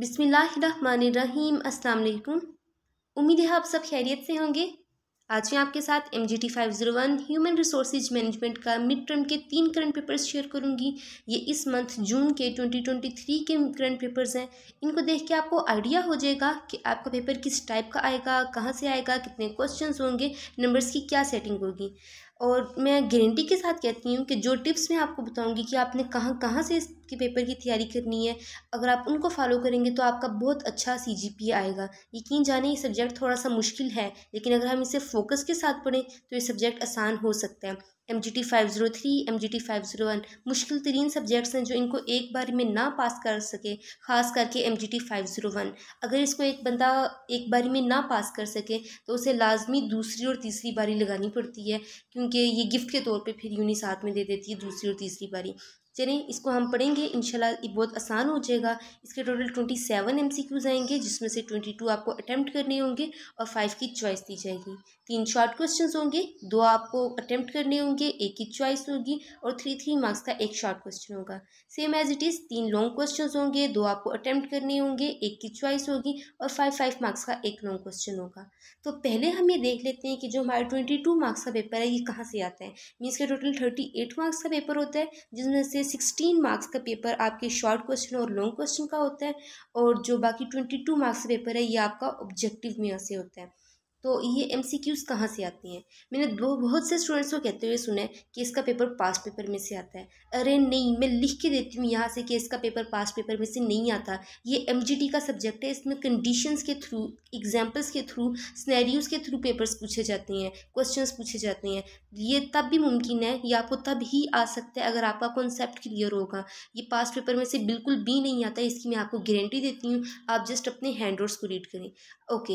बिसमीम अल्लाम उम्मीद है आप सब खैरियत से होंगे आज मैं आपके साथ M G T five zero one human resource management का मिड टर्म के तीन करंट पेपर्स शेयर करूंगी ये इस मंथ जून के ट्वेंटी ट्वेंटी थ्री के करंट पेपर्स हैं इनको देख के आपको आइडिया हो जाएगा कि आपका पेपर किस टाइप का आएगा कहाँ से आएगा कितने क्वेश्चन होंगे नंबर्स की क्या सेटिंग होगी और मैं गारंटी के साथ कहती हूँ कि जो टिप्स मैं आपको बताऊँगी कि आपने कहाँ कहाँ से इसके पेपर की तैयारी करनी है अगर आप उनको फॉलो करेंगे तो आपका बहुत अच्छा सी आएगा यकीन जाने ये सब्जेक्ट थोड़ा सा मुश्किल है लेकिन अगर हम इसे फोकस के साथ पढ़ें तो ये सब्जेक्ट आसान हो सकता है M G T five zero three M G T five zero one मुश्किल तरीन सब्जेक्ट्स हैं जो इनको एक बार में ना पास कर सके ख़ास करके M G T five zero one अगर इसको एक बंदा एक बारी में ना पास कर सके तो उसे लाजमी दूसरी और तीसरी बारी लगानी पड़ती है क्योंकि ये गिफ्ट के तौर पर फिर हाथ में दे देती है दूसरी और तीसरी बारी चलें इसको हम पढ़ेंगे इंशाल्लाह ये बहुत आसान हो जाएगा इसके total twenty seven M C Qs आएंगे जिसमें से ट्वेंटी टू आपको अटैम्प्ट करने होंगे और फाइव की चॉइस दी जाएगी तीन शॉर्ट क्वेश्चन होंगे दो आपको अटैम्प्ट करने होंगे एक की चॉइस होगी और थ्री थ्री मार्क्स का एक शॉर्ट क्वेश्चन होगा सेम एज इट इज़ तीन लॉन्ग क्वेश्चन होंगे दो आपको अटैम्प्ट करने होंगे एक की चॉइस होगी और फाइव फाइव मार्क्स का एक लॉन्ग क्वेश्चन होगा तो पहले हम ये देख लेते हैं कि जो हमारा ट्वेंटी टू मार्क्स का पेपर है ये कहाँ से आता है मीन्स के टोटल थर्टी एट मार्क्स का पेपर होता है जिसमें से सिक्सटीन मार्क्स का पेपर आपके शॉर्ट क्वेश्चन और लॉन्ग क्वेश्चन का होता है और जो बाकी ट्वेंटी टू मार्क्स का पेपर है ये आपका ऑब्जेक्टिव में से होता है तो ये एम सी क्यूज़ कहाँ से आती हैं मैंने बहुत से स्टूडेंट्स को कहते हुए सुना है कि इसका पेपर पास्ट पेपर में से आता है अरे नहीं मैं लिख के देती हूँ यहाँ से कि इसका पेपर पास्ट पेपर में से नहीं आता ये एम जी टी का सब्जेक्ट है इसमें कंडीशंस के थ्रू एग्जाम्पल्स के थ्रू स्नैरियोज़ के थ्रू पेपर्स पूछे जाते हैं क्वेश्चन पूछे जाते हैं ये तब भी मुमकिन है या आपको तब ही आ सकता है अगर आपका कॉन्सेप्ट क्लियर होगा ये पास्ट पेपर में से बिल्कुल भी नहीं आता इसकी मैं आपको गारंटी देती हूँ आप जस्ट अपने हैंड को रीड करें ओके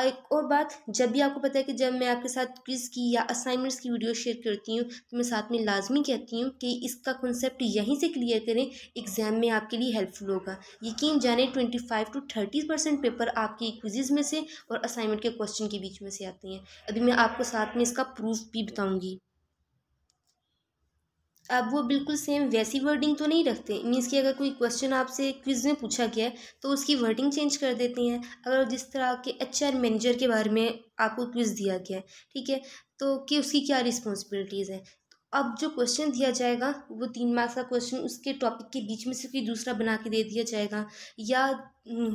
एक और बात जब भी आपको पता है कि जब मैं आपके साथ क्विज़ की या असाइनमेंट्स की वीडियो शेयर करती हूँ तो मैं साथ में लाजमी कहती हूँ कि इसका कॉन्सेप्ट यहीं से क्लियर करें एग्ज़ाम में आपके लिए हेल्पफुल होगा यकीन जाने twenty five to thirty percent paper आपके क्विजेज में से और असाइनमेंट के क्वेश्चन के बीच में से आते हैं अभी मैं आपको साथ में इसका प्रूफ भी बताऊँगी अब वो बिल्कुल सेम वैसी वर्डिंग तो नहीं रखते मीन्स कि अगर कोई क्वेश्चन आपसे क्विज में पूछा गया है तो उसकी वर्डिंग चेंज कर देते हैं अगर जिस तरह के एच आर मैनेजर के बारे में आपको क्विज दिया गया है ठीक है तो कि उसकी क्या रिस्पॉन्सिबिलिटीज़ है अब जो क्वेश्चन दिया जाएगा वो तीन मार्क्स का क्वेश्चन उसके टॉपिक के बीच में से कोई दूसरा बना के दे दिया जाएगा या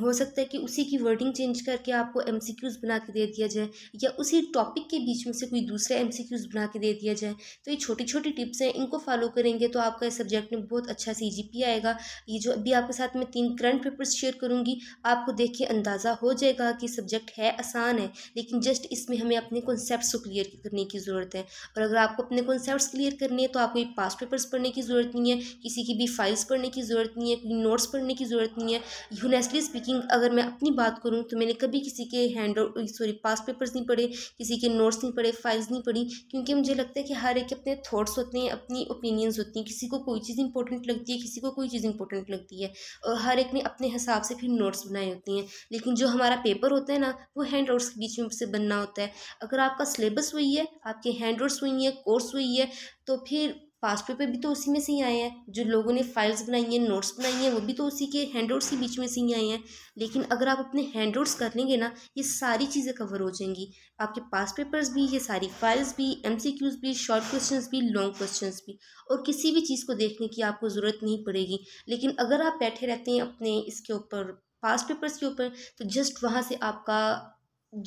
हो सकता है कि उसी की वर्डिंग चेंज करके आपको एम सी क्यूज़ बना के दे दिया जाए या उसी टॉपिक के बीच में से कोई दूसरा एम सी क्यूज़ बना के दे दिया जाए तो ये छोटी छोटी टिप्स हैं इनको फॉलो करेंगे तो आपका इस सब्जेक्ट में बहुत अच्छा सी जी पी आएगा ये जो अभी आपके साथ में तीन करंट पेपर्स शेयर करूँगी आपको देख के अंदाज़ा हो जाएगा कि सब्जेक्ट है आसान है लेकिन जस्ट इसमें हमें अपने कॉन्सेप्ट को क्लियर करने की ज़रूरत है और अगर आपको अपने कॉन्सेप्ट क्लियर करने हैं तो आपको ये पास्ट पेपर्स पढ़ने की ज़रूरत नहीं है किसी की भी फाइल्स पढ़ने की ज़रूरत नहीं है कोई नोट्स पढ़ने की ज़रूरत नहीं है यूनेस्टली स्पीकिंग अगर मैं अपनी बात करूँ तो मैंने कभी किसी के हैंड सॉरी पास्ट पेपर्स नहीं पढ़े किसी के नोट्स नहीं पढ़े फाइल्स नहीं पढ़ी क्योंकि मुझे लगता है कि हर एक अपने थाट्स होते हैं अपनी ओपिनियंस होती हैं किसी को कोई चीज़ इंपॉर्टेंट लगती है किसी को कोई चीज़ इंपॉर्टेंट लगती है और हर एक ने अपने हिसाब से फिर नोट्स बनाए होते हैं लेकिन जो हमारा पेपर होता है ना वो हैंड रोड्स के बीच में से बनना होता है अगर आपका सिलेबस वही है आपके हैंड रोड्स वही है कोर्स वही है तो फिर पास पेपर भी तो उसी में से ही आए हैं जो लोगों ने फाइल्स बनाई हैं नोट्स बनाई हैं वो भी तो उसी के हैंड रोड्स के बीच में से ही आए हैं लेकिन अगर आप अपने हैंड रोड्स कर लेंगे ना ये सारी चीज़ें कवर हो जाएंगी आपके पास पेपर्स भी ये सारी फाइल्स भी एम भी शॉर्ट क्वेश्चन भी लॉन्ग क्वेश्चन भी और किसी भी चीज़ को देखने की आपको ज़रूरत नहीं पड़ेगी लेकिन अगर आप बैठे रहते हैं अपने इसके ऊपर पास पेपर्स के ऊपर तो जस्ट वहाँ से आपका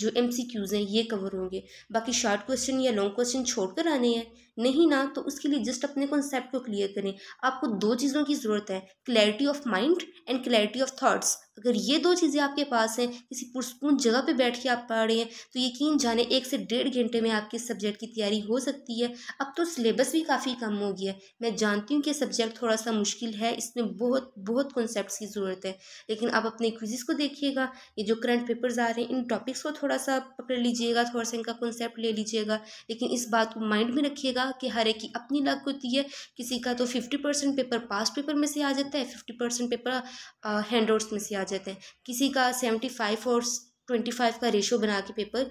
जो एम हैं ये कवर होंगे बाकी शॉर्ट क्वेश्चन या लॉन्ग क्वेश्चन छोड़ कर आने हैं नहीं ना तो उसके लिए जस्ट अपने कॉन्सेप्ट को क्लियर करें आपको दो चीज़ों की ज़रूरत है clarity of mind and clarity of thoughts अगर ये दो चीज़ें आपके पास हैं किसी पुरस्कून जगह पे बैठ के आप पढ़ रहे हैं तो यकीन जाने एक से डेढ़ घंटे में आपके सब्जेक्ट की तैयारी हो सकती है अब तो सिलेबस भी काफ़ी कम हो गया है मैं जानती हूँ कि सब्जेक्ट थोड़ा सा मुश्किल है इसमें बहुत बहुत कॉन्सेप्ट की ज़रूरत है लेकिन आप अपने क्विजिस को देखिएगा ये जो करंट पेपर्स आ रहे हैं इन टॉपिक्स को थोड़ा सा पकड़ लीजिएगा थोड़ा सा इनका कॉन्सेप्ट ले लीजिएगा लेकिन इस बात को माइंड में रखिएगा का कि हर एक की अपनी लक होती है किसी का तो fifty percent paper past paper में से आ जाता है fifty percent paper handouts में से आ जाते हैं किसी का सेवेंटी फाइव और ट्वेंटी फाइव का रेशो बना के पेपर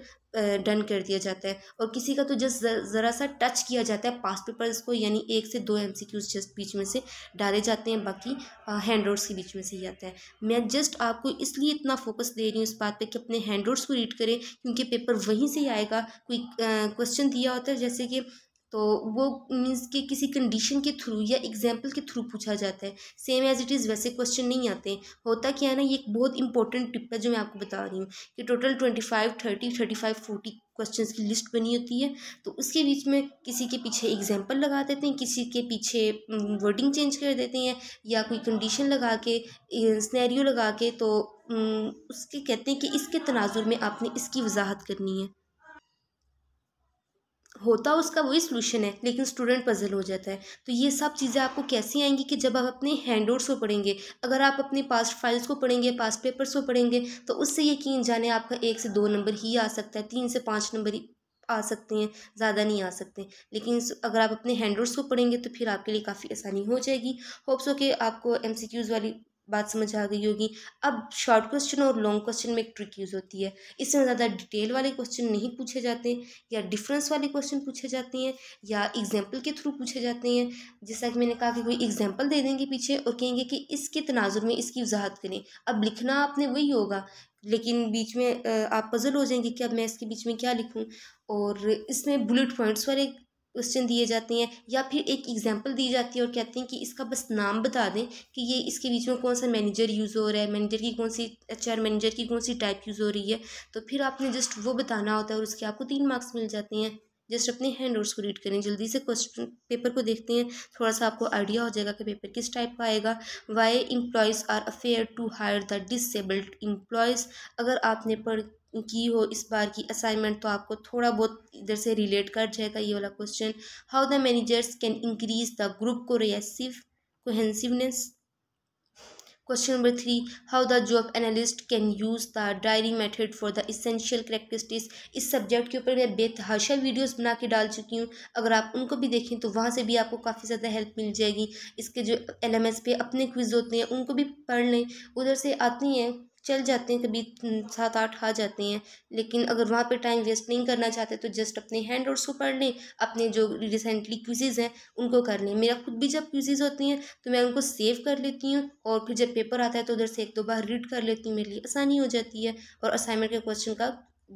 डन कर दिया जाता है और किसी का तो जस्ट ज़रा सा टच किया जाता है पास पेपर को यानी एक से दो एम सी क्यूज़ जस्ट बीच में से डाले जाते हैं बाकी हैंड रोड्स के बीच में से ही आता है मैं जस्ट आपको इसलिए इतना फोकस दे रही हूँ इस बात पे कि अपने हैंड रोड्स को रीड करें क्योंकि पेपर वहीं से ही आएगा कोई क्वेश्चन दिया होता है जैसे कि तो वो मीन्स कि किसी कंडीशन के थ्रू या एग्जाम्पल के थ्रू पूछा जाता है सेम एज इट इज़ वैसे क्वेश्चन नहीं आते होता क्या है ना ये एक बहुत इंपॉर्टेंट टिप है जो मैं आपको बता रही हूँ कि total twenty five thirty thirty five forty question की लिस्ट बनी होती है तो उसके बीच में किसी के पीछे एग्जाम्पल लगा देते हैं किसी के पीछे वर्डिंग चेंज कर देते हैं या कोई कंडीशन लगा के स्नैरियो लगा के तो उसके कहते हैं कि इसके तनाजुर में आपने इसकी वजाहत करनी है होता उसका वही सोल्यूशन है लेकिन स्टूडेंट पजल हो जाता है तो ये सब चीज़ें आपको कैसी आएंगी कि जब आप अपने हैंड को पढ़ेंगे अगर आप अपने पास्ट फाइल्स को पढ़ेंगे पास्ट पेपर्स को पढ़ेंगे तो उससे यकीन जाने आपका एक से दो नंबर ही आ सकता है तीन से पाँच नंबर ही आ सकते हैं ज़्यादा नहीं आ सकते लेकिन अगर आप अपने हैंडवर्ड्स को पढ़ेंगे तो फिर आपके लिए काफ़ी आसानी हो जाएगी होप्स हो कि आपको क्यूज़ वाली बात समझ आ गई होगी अब शॉर्ट क्वेश्चन और लॉन्ग क्वेश्चन में एक ट्रिक यूज़ होती है इसमें ज़्यादा डिटेल वाले क्वेश्चन नहीं पूछे जाते या डिफरेंस वाले क्वेश्चन पूछे जाते हैं या एग्जाम्पल के थ्रू पूछे जाते हैं जैसा कि मैंने कहा कि कोई एग्जाम्पल दे देंगे पीछे और कहेंगे कि इसके तनाजुर में इसकी वजाहत करें अब लिखना आपने वही होगा लेकिन बीच में आप पजल हो जाएंगे कि अब मैं इसके बीच में क्या लिखूं और इसमें बुलेट पॉइंट्स वाले क्वेश्चन दिए जाते हैं या फिर एक एग्जाम्पल दी जाती है और कहते हैं कि इसका बस नाम बता दें कि ये इसके बीच में कौन सा मैनेजर यूज़ हो रहा है मैनेजर की कौन सी एच आर मैनेजर की कौन सी टाइप यूज़ हो रही है तो फिर आपने जस्ट वो बताना होता है और उसके आपको तीन मार्क्स मिल जाते हैं जस्ट अपने हैंड ओट्स को रीड करें जल्दी से क्वेश्चन पेपर को देखते हैं थोड़ा सा आपको आइडिया हो जाएगा कि पेपर किस टाइप का आएगा why employees are afraid to hire the disabled employees अगर आपने पढ़ की हो इस बार की असाइनमेंट तो आपको थोड़ा बहुत इधर से रिलेट कर जाएगा ये वाला question how the managers can increase the group coercive cohesiveness question number three how the job analyst can use the diary method for the essential characteristics इस सब्जेक्ट के ऊपर मैं बेतहाशा वीडियोस बना के डाल चुकी हूँ अगर आप उनको भी देखें तो वहाँ से भी आपको काफ़ी ज़्यादा हेल्प मिल जाएगी इसके जो एलएमएस पे अपने क्विज होते हैं उनको भी पढ़ लें उधर से आती हैं चल जाते हैं कभी सात आठ आ जाते हैं लेकिन अगर वहाँ पे टाइम वेस्ट नहीं करना चाहते तो जस्ट अपने हैंड रोड्स को पढ़ लें अपने जो रिसेंटली क्विजेज़ हैं उनको कर लें मेरा खुद भी जब क्विजेज़ होती हैं तो मैं उनको सेव कर लेती हूँ और फिर जब पेपर आता है तो उधर से एक दो बार रीड कर लेती हूँ मेरे लिए आसानी हो जाती है और असाइनमेंट के क्वेश्चन का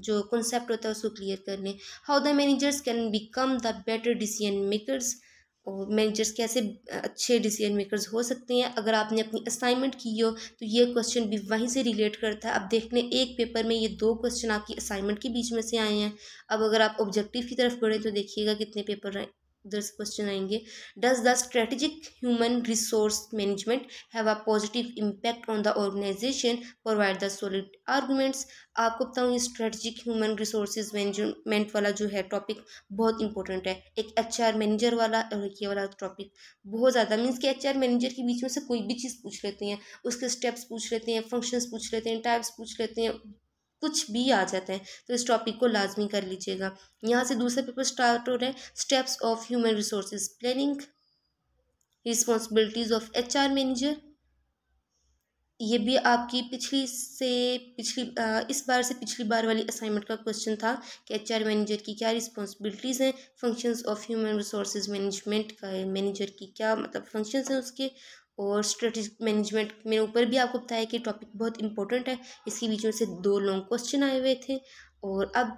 जो कॉन्सेप्ट होता है उसको क्लियर कर लें how the managers can become the better decision makers और मैनेजर्स कैसे अच्छे डिसीजन मेकर्स हो सकते हैं अगर आपने अपनी असाइनमेंट की हो तो ये क्वेश्चन भी वहीं से रिलेट करता है अब देख लें एक पेपर में ये दो क्वेश्चन आपकी असाइनमेंट के बीच में से आए हैं अब अगर आप ऑब्जेक्टिव की तरफ बढ़ें तो देखिएगा कितने पेपर उधर से क्वेश्चन आएंगे does the strategic human resource management have a positive impact on the organisation provide the solid arguments आपको बताऊँ स्ट्रेटेजिक ह्यूमन रिसोर्स मैनेजमेंट वाला जो है टॉपिक बहुत इंपॉर्टेंट है एक एच आर मैनेजर वाला और ये वाला टॉपिक बहुत ज़्यादा मीन्स कि एच आर मैनेजर के बीच में से कोई भी चीज़ पूछ लेते हैं उसके स्टेप्स पूछ लेते हैं फंक्शंस पूछ लेते हैं टाइप्स पूछ लेते हैं कुछ भी आ जाता है तो इस टॉपिक को लाजमी कर लीजिएगा यहाँ से दूसरा पेपर स्टार्ट हो रहा है steps of human resource planning responsibilities of H R manager ये भी आपकी पिछली से पिछली आ, इस बार से पिछली बार वाली असाइनमेंट का क्वेश्चन था कि एच आर मैनेजर की क्या रिस्पॉन्सिबिलिटीज़ हैं functions of human resource management का है मैनेजर की क्या मतलब फंक्शंस हैं उसके और स्ट्रेटिक मैनेजमेंट मेरे ऊपर भी आपको बताया कि टॉपिक बहुत इंपॉर्टेंट है इसके बीच में से दो लॉन्ग क्वेश्चन आए हुए थे और अब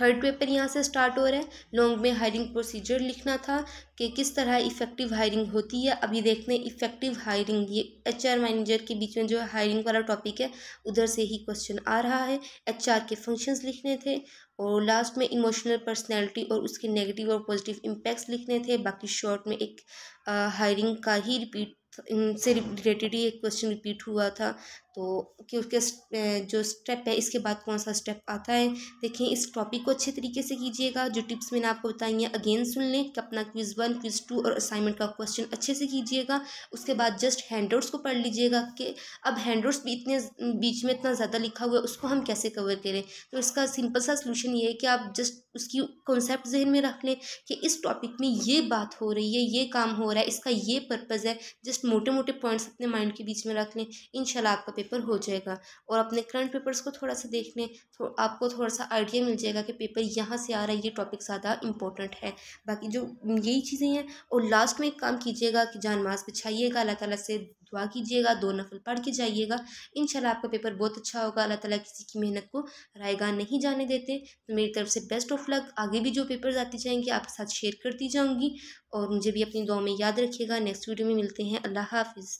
थर्ड पेपर यहाँ से स्टार्ट हो रहा है लॉन्ग में हायरिंग प्रोसीजर लिखना था कि किस तरह इफ़ेक्टिव हायरिंग होती है अभी देखते हैं इफ़ेक्टिव हायरिंग ये एच आर मैनेजर के बीच में जो हायरिंग वाला टॉपिक है उधर से ही क्वेश्चन आ रहा है एच आर के फंक्शंस लिखने थे और लास्ट में इमोशनल पर्सनैलिटी और उसके नेगेटिव और पॉजिटिव इम्पैक्ट्स लिखने थे बाकी शॉर्ट में एक हायरिंग का ही रिपीट इनसे रिलेटेड ही एक क्वेश्चन रिपीट हुआ था तो कि उसके जो स्टेप है इसके बाद कौन सा स्टेप आता है देखें इस टॉपिक को अच्छे तरीके से कीजिएगा जो टिप्स मैंने आपको बताई हैं अगेन सुन लें कि अपना क्विज़ वन क्विज़ टू और असाइनमेंट का क्वेश्चन अच्छे से कीजिएगा उसके बाद जस्ट हैंडआउट्स को पढ़ लीजिएगा कि अब हैंडआउट्स भी इतने बीच में इतना ज़्यादा लिखा हुआ है उसको हम कैसे कवर करें तो इसका सिंपल सा सोल्यूशन ये है कि आप जस्ट उसकी कॉन्सेप्ट जहन में रख लें कि इस टॉपिक में ये बात हो रही है ये काम हो रहा है इसका ये पर्पज़ है जस्ट मोटे मोटे पॉइंट्स अपने माइंड के बीच में रख लें इन आपका पेपर पेपर हो जाएगा और अपने करंट पेपर्स को थोड़ा सा देखने तो आपको थोड़ा सा आइडिया मिल जाएगा कि पेपर यहाँ से आ रहा है ये टॉपिक ज़्यादा इंपॉर्टेंट है बाकी जो यही चीज़ें हैं और लास्ट में एक काम कीजिएगा कि जान माज बिछाइएगा अल्लाह तला से दुआ कीजिएगा दो नफल पढ़ के जाइएगा इन आपका पेपर बहुत अच्छा होगा अल्लाह तला किसी की मेहनत को रायगा नहीं जाने देते तो मेरी तरफ से बेस्ट ऑफ लक आगे भी जो पेपर्स आते जाएंगे आपके साथ शेयर करती जाऊँगी और मुझे भी अपनी दुआ में याद रखिएगा नेक्स्ट वीडियो में मिलते हैं अल्लाह हाफिज़